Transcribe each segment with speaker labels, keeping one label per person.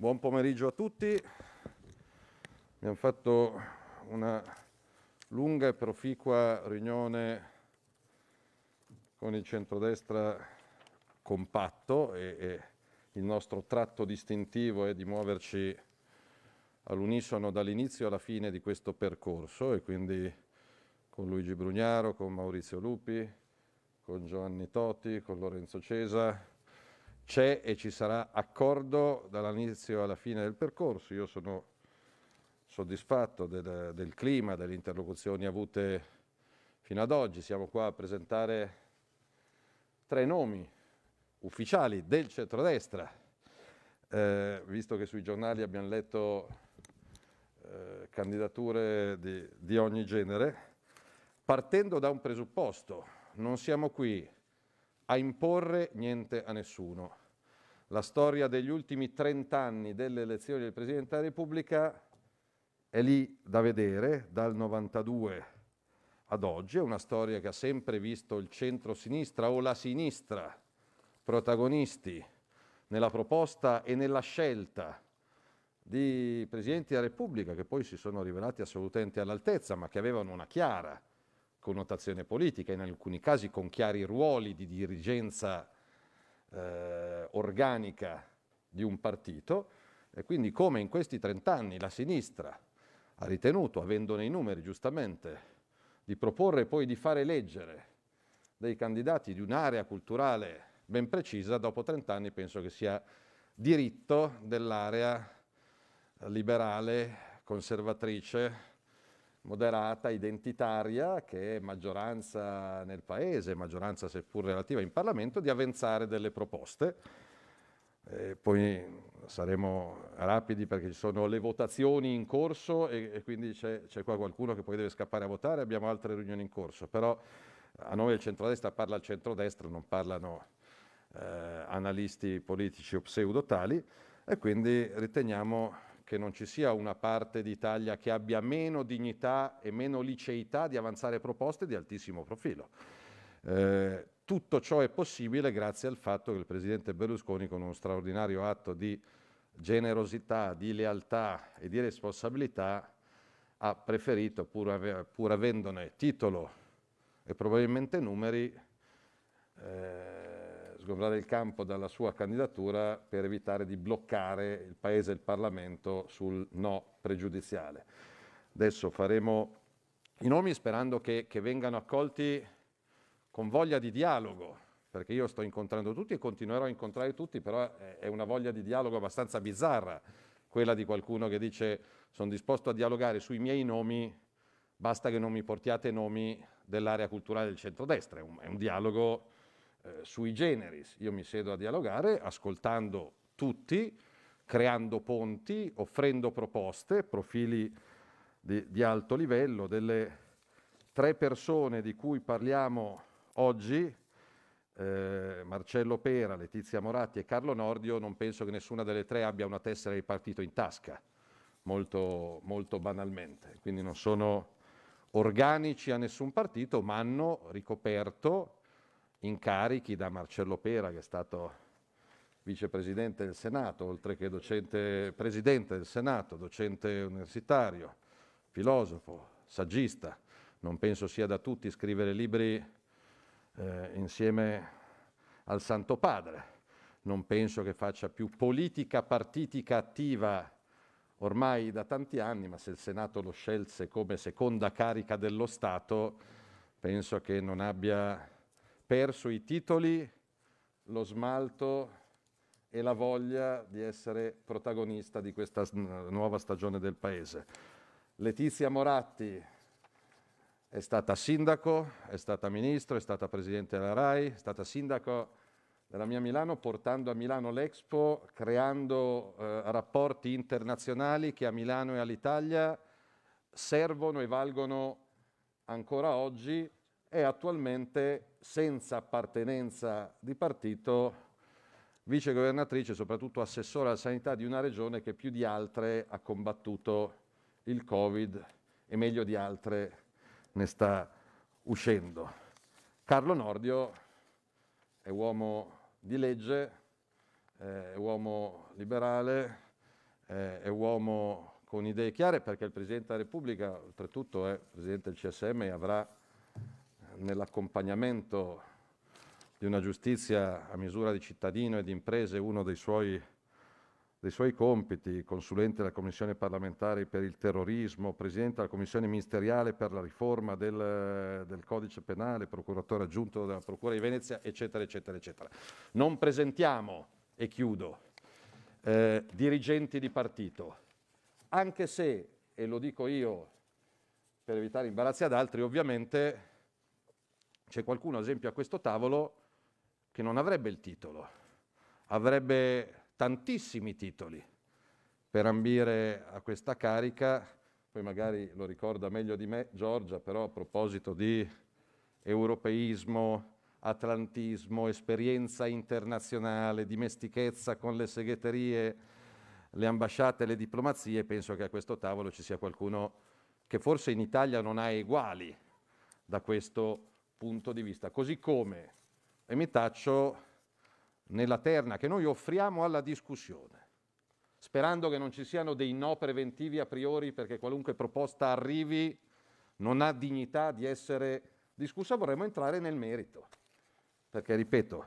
Speaker 1: Buon pomeriggio a tutti. Abbiamo fatto una lunga e proficua riunione con il centrodestra compatto e, e il nostro tratto distintivo è di muoverci all'unisono dall'inizio alla fine di questo percorso e quindi con Luigi Brugnaro, con Maurizio Lupi, con Giovanni Toti, con Lorenzo Cesa, c'è e ci sarà accordo dall'inizio alla fine del percorso. Io sono soddisfatto del, del clima, delle interlocuzioni avute fino ad oggi. Siamo qua a presentare tre nomi ufficiali del centrodestra, eh, visto che sui giornali abbiamo letto eh, candidature di, di ogni genere, partendo da un presupposto. Non siamo qui a imporre niente a nessuno la storia degli ultimi 30 anni delle elezioni del Presidente della Repubblica è lì da vedere, dal 92 ad oggi, è una storia che ha sempre visto il centro-sinistra o la sinistra protagonisti nella proposta e nella scelta di Presidenti della Repubblica che poi si sono rivelati assolutamente all'altezza, ma che avevano una chiara connotazione politica, in alcuni casi con chiari ruoli di dirigenza politica eh, organica di un partito e quindi come in questi 30 anni la sinistra ha ritenuto, avendone i numeri giustamente, di proporre poi di fare leggere dei candidati di un'area culturale ben precisa, dopo 30 anni penso che sia diritto dell'area liberale, conservatrice, moderata, identitaria, che è maggioranza nel Paese, maggioranza seppur relativa in Parlamento, di avanzare delle proposte. E eh, poi saremo rapidi perché ci sono le votazioni in corso e, e quindi c'è, c'è qua qualcuno che poi deve scappare a votare, abbiamo altre riunioni in corso, però a noi il centrodestra parla il centrodestra, non parlano eh, analisti politici o pseudotali e quindi riteniamo che non ci sia una parte d'Italia che abbia meno dignità e meno liceità di avanzare proposte di altissimo profilo. Eh, tutto ciò è possibile grazie al fatto che il Presidente Berlusconi con uno straordinario atto di generosità, di lealtà e di responsabilità ha preferito, pur, ave- pur avendone titolo e probabilmente numeri, eh, sgombrare il campo dalla sua candidatura per evitare di bloccare il Paese e il Parlamento sul no pregiudiziale. Adesso faremo i nomi sperando che, che vengano accolti con voglia di dialogo, perché io sto incontrando tutti e continuerò a incontrare tutti, però è una voglia di dialogo abbastanza bizzarra, quella di qualcuno che dice sono disposto a dialogare sui miei nomi, basta che non mi portiate nomi dell'area culturale del centrodestra. È un, è un dialogo eh, sui generis. Io mi siedo a dialogare ascoltando tutti, creando ponti, offrendo proposte, profili di, di alto livello. Delle tre persone di cui parliamo oggi, eh, Marcello Pera, Letizia Moratti e Carlo Nordio, non penso che nessuna delle tre abbia una tessera di partito in tasca, molto, molto banalmente. Quindi non sono organici a nessun partito, ma hanno ricoperto incarichi da Marcello Pera, che è stato vicepresidente del Senato, oltre che docente, presidente del Senato, docente universitario, filosofo, saggista. Non penso sia da tutti scrivere libri eh, insieme al Santo Padre. Non penso che faccia più politica partitica attiva ormai da tanti anni, ma se il Senato lo scelse come seconda carica dello Stato, penso che non abbia perso i titoli, lo smalto e la voglia di essere protagonista di questa nuova stagione del Paese. Letizia Moratti è stata sindaco, è stata ministro, è stata presidente della RAI, è stata sindaco della mia Milano, portando a Milano l'Expo, creando eh, rapporti internazionali che a Milano e all'Italia servono e valgono ancora oggi è attualmente senza appartenenza di partito vice vicegovernatrice, soprattutto assessore alla sanità di una regione che più di altre ha combattuto il Covid e meglio di altre ne sta uscendo. Carlo Nordio è uomo di legge, eh, è uomo liberale, eh, è uomo con idee chiare perché il Presidente della Repubblica, oltretutto è eh, Presidente del CSM e avrà nell'accompagnamento di una giustizia a misura di cittadino e di imprese uno dei suoi, dei suoi compiti, consulente della Commissione parlamentare per il terrorismo, presidente della Commissione ministeriale per la riforma del, del codice penale, procuratore aggiunto della Procura di Venezia, eccetera, eccetera, eccetera. Non presentiamo, e chiudo, eh, dirigenti di partito, anche se, e lo dico io per evitare imbarazzi ad altri, ovviamente c'è qualcuno, ad esempio, a questo tavolo che non avrebbe il titolo, avrebbe tantissimi titoli per ambire a questa carica, poi magari lo ricorda meglio di me Giorgia, però a proposito di europeismo, atlantismo, esperienza internazionale, dimestichezza con le segheterie, le ambasciate, le diplomazie, penso che a questo tavolo ci sia qualcuno che forse in Italia non ha eguali da questo punto di vista. Così come, e mi taccio nella terna che noi offriamo alla discussione, sperando che non ci siano dei no preventivi a priori perché qualunque proposta arrivi non ha dignità di essere discussa, vorremmo entrare nel merito. Perché, ripeto,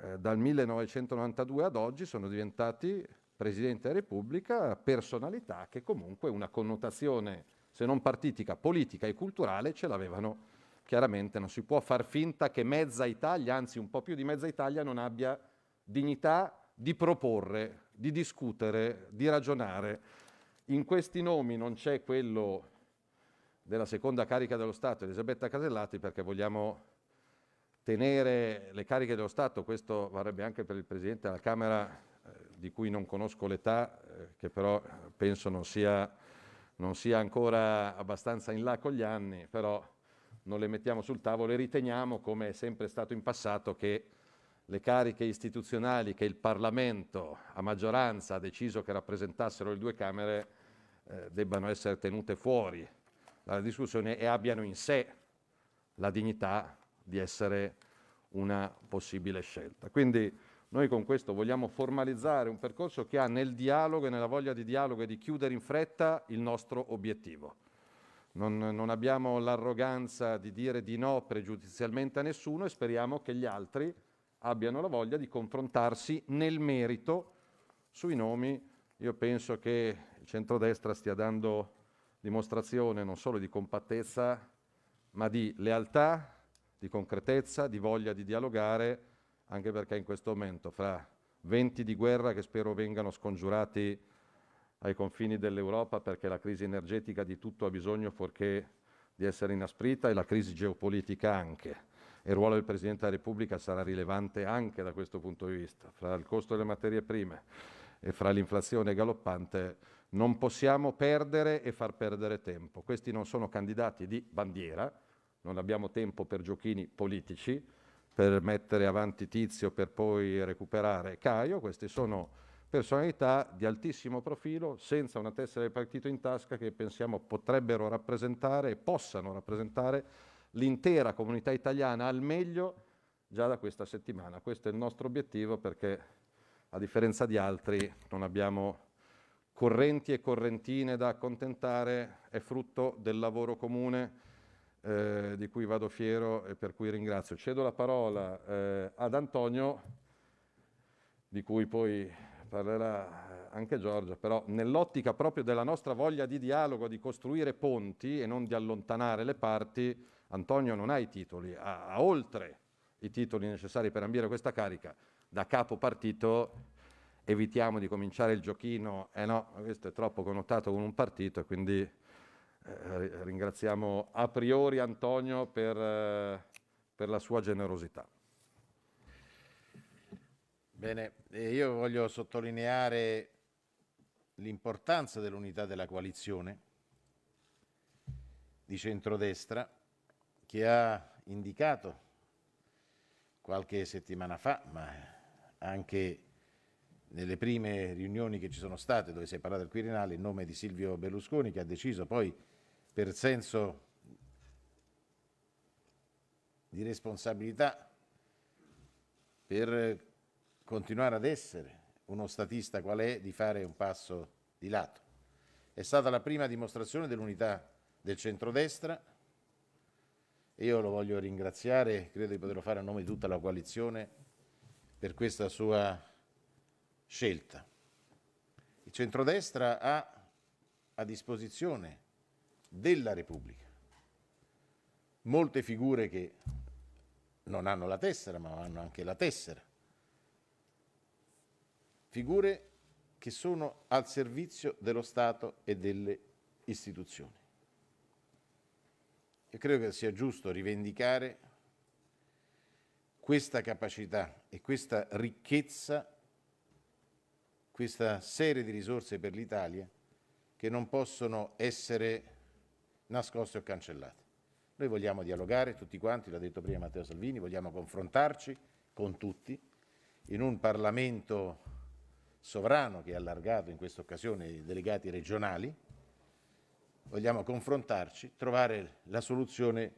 Speaker 1: eh, dal 1992 ad oggi sono diventati Presidente della Repubblica personalità che comunque una connotazione, se non partitica, politica e culturale ce l'avevano chiaramente non si può far finta che mezza Italia, anzi un po' più di mezza Italia, non abbia dignità di proporre, di discutere, di ragionare. In questi nomi non c'è quello della seconda carica dello Stato, Elisabetta Casellati, perché vogliamo tenere le cariche dello Stato, questo varrebbe anche per il Presidente della Camera, eh, di cui non conosco l'età, eh, che però penso non sia, non sia ancora abbastanza in là con gli anni, però non le mettiamo sul tavolo e riteniamo, come è sempre stato in passato, che le cariche istituzionali che il Parlamento a maggioranza ha deciso che rappresentassero le due Camere eh, debbano essere tenute fuori dalla discussione e abbiano in sé la dignità di essere una possibile scelta. Quindi noi con questo vogliamo formalizzare un percorso che ha nel dialogo e nella voglia di dialogo e di chiudere in fretta il nostro obiettivo. Non, non, abbiamo l'arroganza di dire di no pregiudizialmente a nessuno e speriamo che gli altri abbiano la voglia di confrontarsi nel merito sui nomi. Io penso che il centrodestra stia dando dimostrazione non solo di compattezza, ma di lealtà, di concretezza, di voglia di dialogare, anche perché in questo momento fra venti di guerra che spero vengano scongiurati ai confini dell'Europa perché la crisi energetica di tutto ha bisogno fuorché di essere inasprita e la crisi geopolitica anche. Il ruolo del Presidente della Repubblica sarà rilevante anche da questo punto di vista. Fra il costo delle materie prime e fra l'inflazione galoppante non possiamo perdere e far perdere tempo. Questi non sono candidati di bandiera, non abbiamo tempo per giochini politici, per mettere avanti Tizio per poi recuperare Caio, questi sono personalità di altissimo profilo, senza una tessera di partito in tasca che pensiamo potrebbero rappresentare e possano rappresentare l'intera comunità italiana al meglio già da questa settimana. Questo è il nostro obiettivo perché a differenza di altri non abbiamo correnti e correntine da accontentare, è frutto del lavoro comune eh, di cui vado fiero e per cui ringrazio. Cedo la parola eh, ad Antonio, di cui poi parlerà eh, anche Giorgia, però nell'ottica proprio della nostra voglia di dialogo, di costruire ponti e non di allontanare le parti, Antonio non ha i titoli, ha, ha oltre i titoli necessari per ambire questa carica. Da capo partito evitiamo di cominciare il giochino, eh no, questo è troppo connotato con un partito e quindi eh, ringraziamo a priori Antonio per,
Speaker 2: eh, per la sua generosità. Bene, io voglio sottolineare l'importanza dell'unità della coalizione di centrodestra che ha indicato qualche settimana fa, ma anche nelle prime riunioni che ci sono state dove si è parlato del Quirinale, il nome di Silvio Berlusconi che ha deciso poi per senso di responsabilità per continuare ad essere uno statista qual è, di fare un passo di lato. È stata la prima dimostrazione dell'unità del centrodestra e io lo voglio ringraziare, credo di poterlo fare a nome di tutta la coalizione, per questa sua scelta. Il centrodestra ha a disposizione della Repubblica molte figure che non hanno la tessera, ma hanno anche la tessera figure che sono al servizio dello Stato e delle istituzioni. Io credo che sia giusto rivendicare questa capacità e questa ricchezza, questa serie di risorse per l'Italia che non possono essere nascoste o cancellate. Noi vogliamo dialogare tutti quanti, l'ha detto prima Matteo Salvini, vogliamo confrontarci con tutti in un Parlamento sovrano che ha allargato in questa occasione i delegati regionali, vogliamo confrontarci, trovare la soluzione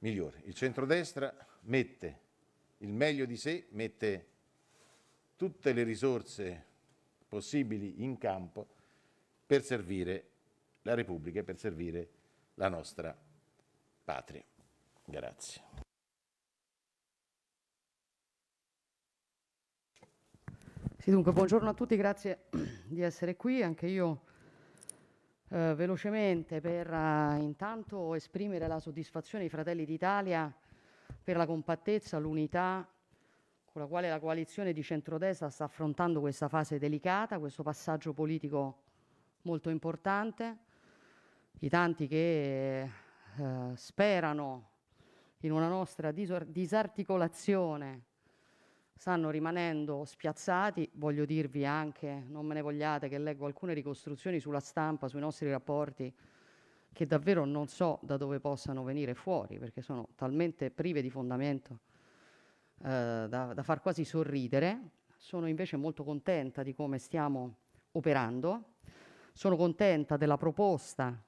Speaker 2: migliore. Il centrodestra mette il meglio di sé, mette tutte le risorse possibili in campo per servire la Repubblica e per servire la nostra patria.
Speaker 3: Grazie. Sì, dunque, buongiorno a tutti, grazie di essere qui. Anche io eh, velocemente per eh, intanto esprimere la soddisfazione ai Fratelli d'Italia per la compattezza, l'unità con la quale la coalizione di centrodestra sta affrontando questa fase delicata, questo passaggio politico molto importante. I tanti che eh, sperano in una nostra disarticolazione stanno rimanendo spiazzati. Voglio dirvi anche, non me ne vogliate, che leggo alcune ricostruzioni sulla stampa, sui nostri rapporti, che davvero non so da dove possano venire fuori, perché sono talmente prive di fondamento eh, da, da far quasi sorridere. Sono invece molto contenta di come stiamo operando. Sono contenta della proposta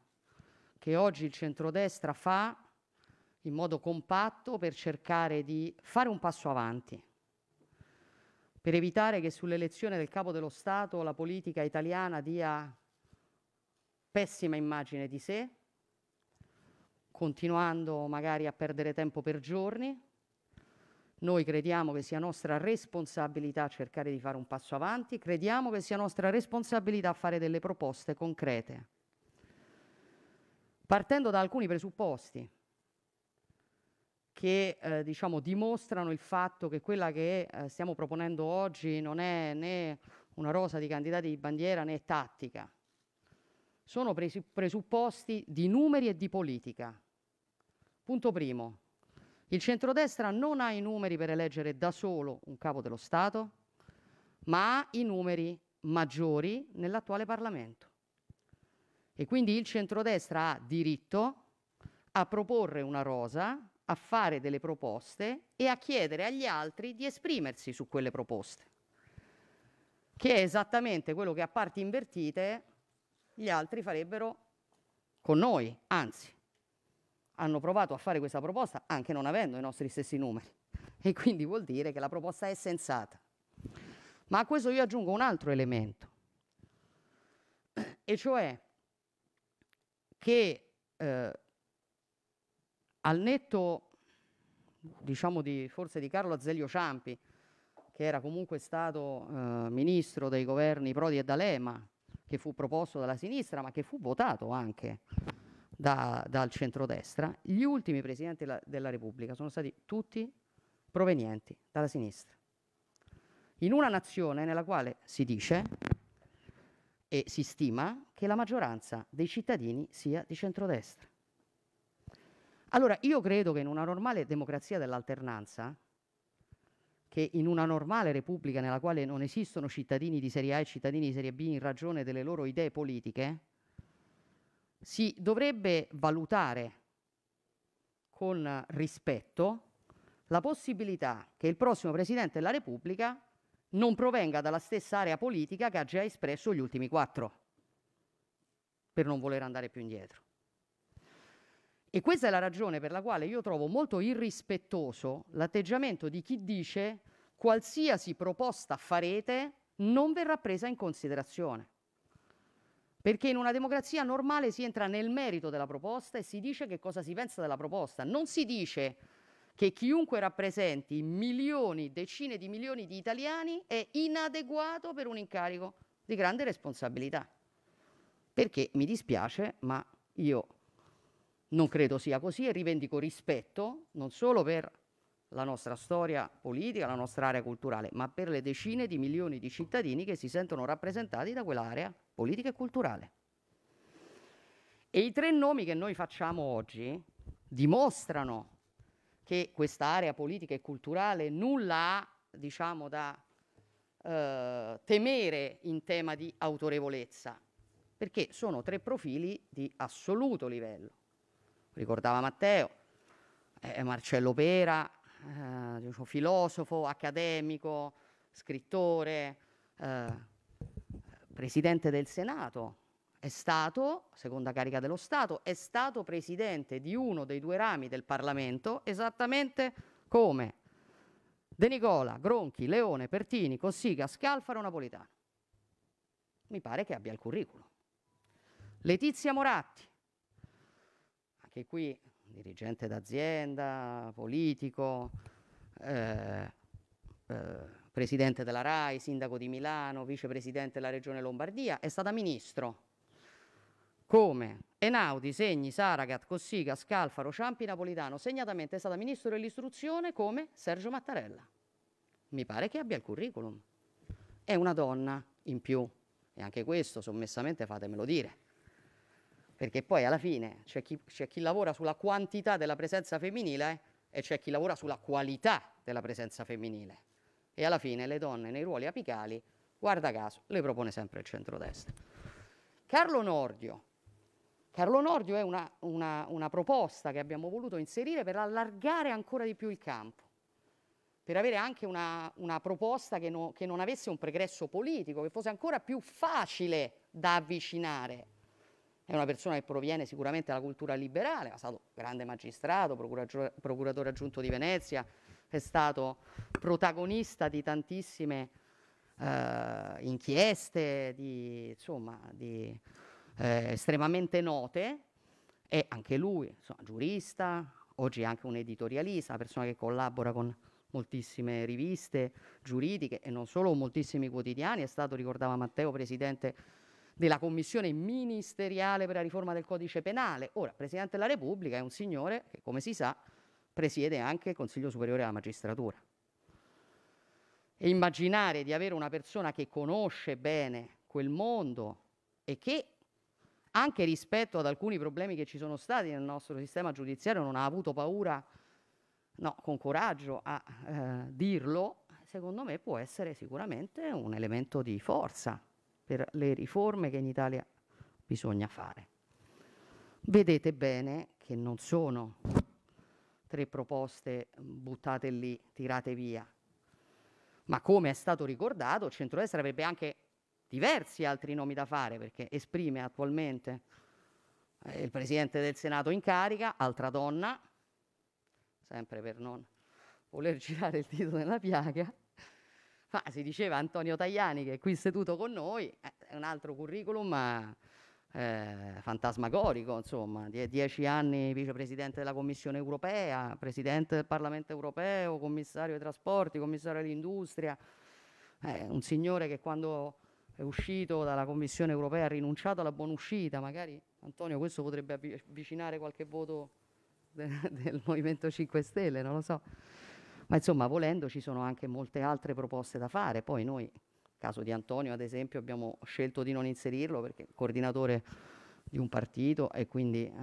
Speaker 3: che oggi il centrodestra fa in modo compatto per cercare di fare un passo avanti per evitare che sull'elezione del capo dello Stato la politica italiana dia pessima immagine di sé, continuando magari a perdere tempo per giorni. Noi crediamo che sia nostra responsabilità cercare di fare un passo avanti, crediamo che sia nostra responsabilità fare delle proposte concrete, partendo da alcuni presupposti che eh, diciamo, dimostrano il fatto che quella che eh, stiamo proponendo oggi non è né una rosa di candidati di bandiera né tattica. Sono presupposti di numeri e di politica. Punto primo. Il centrodestra non ha i numeri per eleggere da solo un capo dello Stato, ma ha i numeri maggiori nell'attuale Parlamento. E quindi il centrodestra ha diritto a proporre una rosa a fare delle proposte e a chiedere agli altri di esprimersi su quelle proposte, che è esattamente quello che a parti invertite gli altri farebbero con noi, anzi, hanno provato a fare questa proposta anche non avendo i nostri stessi numeri e quindi vuol dire che la proposta è sensata. Ma a questo io aggiungo un altro elemento, e cioè che eh, al netto diciamo di, forse di Carlo Azeglio Ciampi, che era comunque stato eh, ministro dei governi Prodi e D'Alema, che fu proposto dalla sinistra, ma che fu votato anche da, dal centrodestra, gli ultimi presidenti la, della Repubblica sono stati tutti provenienti dalla sinistra. In una nazione nella quale si dice e si stima che la maggioranza dei cittadini sia di centrodestra. Allora io credo che in una normale democrazia dell'alternanza, che in una normale repubblica nella quale non esistono cittadini di serie A e cittadini di serie B in ragione delle loro idee politiche, si dovrebbe valutare con rispetto la possibilità che il prossimo Presidente della Repubblica non provenga dalla stessa area politica che ha già espresso gli ultimi quattro, per non voler andare più indietro. E questa è la ragione per la quale io trovo molto irrispettoso l'atteggiamento di chi dice qualsiasi proposta farete non verrà presa in considerazione. Perché in una democrazia normale si entra nel merito della proposta e si dice che cosa si pensa della proposta. Non si dice che chiunque rappresenti milioni, decine di milioni di italiani è inadeguato per un incarico di grande responsabilità. Perché mi dispiace, ma io non credo sia così e rivendico rispetto non solo per la nostra storia politica, la nostra area culturale, ma per le decine di milioni di cittadini che si sentono rappresentati da quell'area politica e culturale. E i tre nomi che noi facciamo oggi dimostrano che questa area politica e culturale nulla ha, diciamo, da eh, temere in tema di autorevolezza, perché sono tre profili di assoluto livello ricordava Matteo, eh, eh, Marcello Pera, eh, filosofo, accademico, scrittore, eh, presidente del Senato, è stato, seconda carica dello Stato, è stato presidente di uno dei due rami del Parlamento, esattamente come De Nicola, Gronchi, Leone, Pertini, Cossiga, Scalfaro, Napolitano. Mi pare che abbia il curriculum. Letizia Moratti, che qui, dirigente d'azienda, politico, eh, eh, presidente della RAI, sindaco di Milano, vicepresidente della regione Lombardia, è stata ministro. Come Enaudi, Segni, Saragat, Cossiga, Scalfaro, Ciampi, Napolitano, segnatamente è stata ministro dell'istruzione come Sergio Mattarella. Mi pare che abbia il curriculum. È una donna in più. E anche questo sommessamente fatemelo dire perché poi alla fine c'è chi, c'è chi lavora sulla quantità della presenza femminile e c'è chi lavora sulla qualità della presenza femminile. E alla fine le donne nei ruoli apicali, guarda caso, le propone sempre il centrodestra. Carlo Nordio. Carlo Nordio è una, una, una proposta che abbiamo voluto inserire per allargare ancora di più il campo per avere anche una, una proposta che, no, che non avesse un pregresso politico, che fosse ancora più facile da avvicinare è una persona che proviene sicuramente dalla cultura liberale, è stato grande magistrato, procuratore aggiunto di Venezia, è stato protagonista di tantissime eh, inchieste, di, insomma, di, eh, estremamente note, e anche lui, insomma, giurista, oggi è anche un editorialista, una persona che collabora con moltissime riviste giuridiche e non solo, moltissimi quotidiani, è stato, ricordava Matteo, presidente della commissione ministeriale per la riforma del codice penale. Ora, il Presidente della Repubblica è un signore che, come si sa, presiede anche il Consiglio Superiore della Magistratura. E immaginare di avere una persona che conosce bene quel mondo e che anche rispetto ad alcuni problemi che ci sono stati nel nostro sistema giudiziario non ha avuto paura, no, con coraggio a eh, dirlo, secondo me può essere sicuramente un elemento di forza per le riforme che in Italia bisogna fare. Vedete bene che non sono tre proposte mm, buttate lì, tirate via, ma come è stato ricordato, il centrodestra avrebbe anche diversi altri nomi da fare perché esprime attualmente eh, il presidente del Senato in carica, altra donna, sempre per non voler girare il dito nella piaga, ma si diceva Antonio Tajani che è qui seduto con noi, eh, è un altro curriculum ma, eh, fantasmagorico, insomma, Die- dieci anni vicepresidente della Commissione europea, presidente del Parlamento europeo, commissario dei trasporti, commissario dell'industria, eh, un signore che quando è uscito dalla Commissione europea ha rinunciato alla buona uscita, magari Antonio questo potrebbe avvicinare qualche voto de- del Movimento 5 Stelle, non lo so. Ma insomma, volendo, ci sono anche molte altre proposte da fare. Poi noi, nel caso di Antonio, ad esempio, abbiamo scelto di non inserirlo perché è coordinatore di un partito e quindi eh,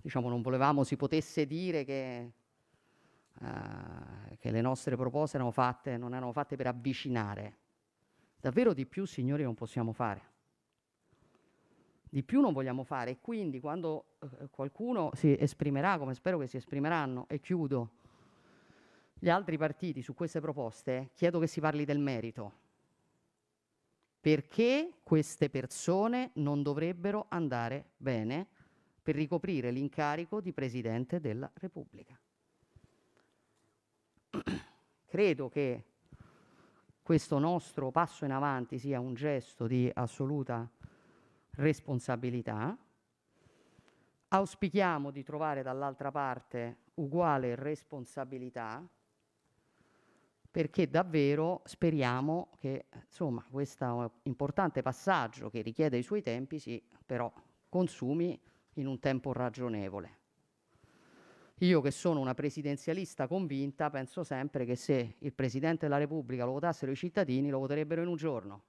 Speaker 3: diciamo, non volevamo si potesse dire che Uh, che le nostre proposte erano fatte, non erano fatte per avvicinare. Davvero di più, signori, non possiamo fare. Di più non vogliamo fare. E quindi quando uh, qualcuno si esprimerà, come spero che si esprimeranno, e chiudo, gli altri partiti su queste proposte chiedo che si parli del merito. Perché queste persone non dovrebbero andare bene per ricoprire l'incarico di Presidente della Repubblica? Credo che questo nostro passo in avanti sia un gesto di assoluta responsabilità. Auspichiamo di trovare dall'altra parte uguale responsabilità perché davvero speriamo che insomma, questo importante passaggio che richiede i suoi tempi si però consumi in un tempo ragionevole. Io che sono una presidenzialista convinta penso sempre che se il Presidente della Repubblica lo votassero i cittadini lo voterebbero in un giorno,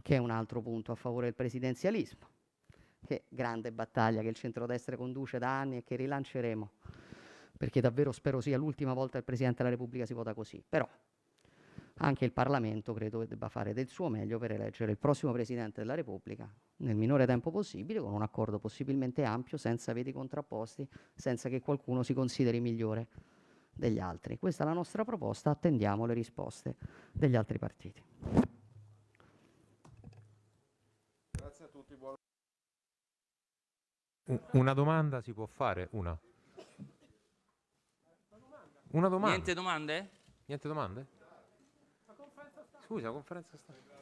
Speaker 3: che è un altro punto a favore del presidenzialismo, che grande battaglia che il centrodestra conduce da anni e che rilanceremo perché davvero spero sia l'ultima volta che il Presidente della Repubblica si vota così, però anche il Parlamento credo che debba fare del suo meglio per eleggere il prossimo Presidente della Repubblica nel minore tempo possibile, con un accordo possibilmente ampio, senza veti contrapposti, senza che qualcuno si consideri migliore degli altri. Questa è la nostra proposta, attendiamo le risposte degli altri partiti.
Speaker 1: Grazie a tutti, buon...
Speaker 2: Eh, una domanda si può fare? Una. Una domanda. Niente domande? Niente domande? Scusa, conferenza stampa.